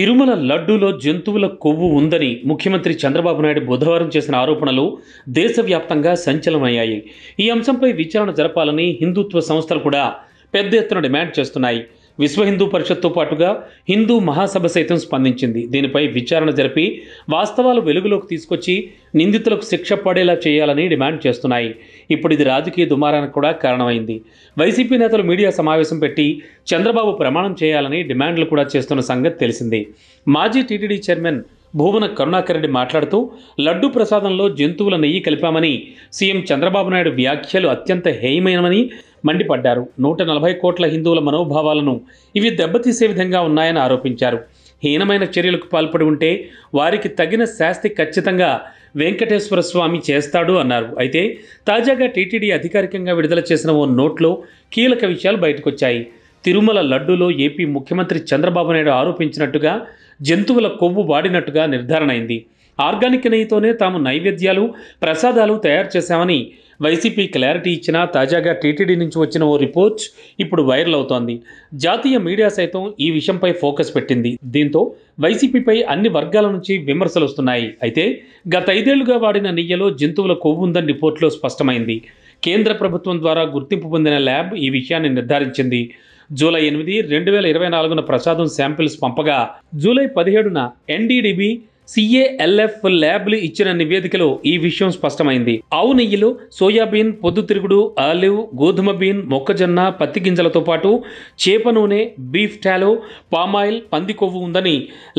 తిరుమల లడ్డూలో జంతువుల కొవ్వు ఉందని ముఖ్యమంత్రి చంద్రబాబు నాయుడు బుధవారం చేసిన ఆరోపణలు దేశవ్యాప్తంగా సంచలనమయ్యాయి ఈ అంశంపై విచారణ జరపాలని హిందుత్వ సంస్థలు కూడా పెద్ద ఎత్తున డిమాండ్ చేస్తున్నాయి విశ్వ హిందూ పరిషత్తో పాటుగా హిందూ మహాసభ సైతం స్పందించింది దీనిపై విచారణ జరిపి వాస్తవాలు వెలుగులోకి తీసుకొచ్చి నిందితులకు శిక్ష పడేలా చేయాలని డిమాండ్ చేస్తున్నాయి ఇప్పుడు ఇది రాజకీయ దుమారానికి కూడా కారణమైంది వైసీపీ నేతలు మీడియా సమావేశం పెట్టి చంద్రబాబు ప్రమాణం చేయాలని డిమాండ్లు కూడా చేస్తున్న సంగతి తెలిసింది మాజీ టీటీడీ చైర్మన్ భూవన కరుణాకర్ రెడ్డి మాట్లాడుతూ లడ్డు ప్రసాదంలో జంతువుల నెయ్యి కలిపామని సీఎం చంద్రబాబు నాయుడు వ్యాఖ్యలు అత్యంత హేయమైనవని మండిపడ్డారు నూట నలభై కోట్ల హిందువుల మనోభావాలను ఇవి దెబ్బతీసే విధంగా ఉన్నాయని ఆరోపించారు హీనమైన చర్యలకు పాల్పడి ఉంటే వారికి తగిన శాస్తి ఖచ్చితంగా వెంకటేశ్వర స్వామి చేస్తాడు అన్నారు అయితే తాజాగా టీటీడీ అధికారికంగా విడుదల చేసిన ఓ నోట్లో కీలక విషయాలు బయటకొచ్చాయి తిరుమల లడ్డూలో ఏపీ ముఖ్యమంత్రి చంద్రబాబు నాయుడు ఆరోపించినట్టుగా జంతువుల కొవ్వు వాడినట్టుగా నిర్ధారణ అయింది ఆర్గానిక్ నెయ్యితోనే తాము నైవేద్యాలు ప్రసాదాలు తయారు చేశామని వైసీపీ క్లారిటీ ఇచ్చినా తాజాగా టీటీడీ నుంచి వచ్చిన ఓ రిపోర్ట్ ఇప్పుడు వైరల్ అవుతోంది జాతీయ మీడియా సైతం ఈ విషయంపై ఫోకస్ పెట్టింది దీంతో వైసీపీపై అన్ని వర్గాల నుంచి విమర్శలు వస్తున్నాయి అయితే గత ఐదేళ్లుగా వాడిన నెయ్యలో జంతువుల కొవ్వు ఉందని రిపోర్ట్లో స్పష్టమైంది కేంద్ర ప్రభుత్వం ద్వారా గుర్తింపు పొందిన ల్యాబ్ ఈ విషయాన్ని నిర్ధారించింది జూలై ఎనిమిది రెండు వేల ఇరవై నాలుగున ప్రసాదం శాంపిల్స్ పంపగా జూలై పదిహేడున ఎన్డీడీబీ సిఏఎల్ఎఫ్ ల్యాబ్లు ఇచ్చిన నివేదికలో ఈ విషయం స్పష్టమైంది ఆవు నెయ్యిలో సోయాబీన్ పొద్దుతిరుగుడు ఆలివ్ గోధుమ బీన్ మొక్కజొన్న పత్తి గింజలతో పాటు చేప నూనె బీఫ్ టాలో పామాయిల్ పంది కొవ్వు ఉందని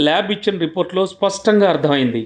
ల్యాబ్ ఇచ్చిన రిపోర్ట్లో స్పష్టంగా అర్థమైంది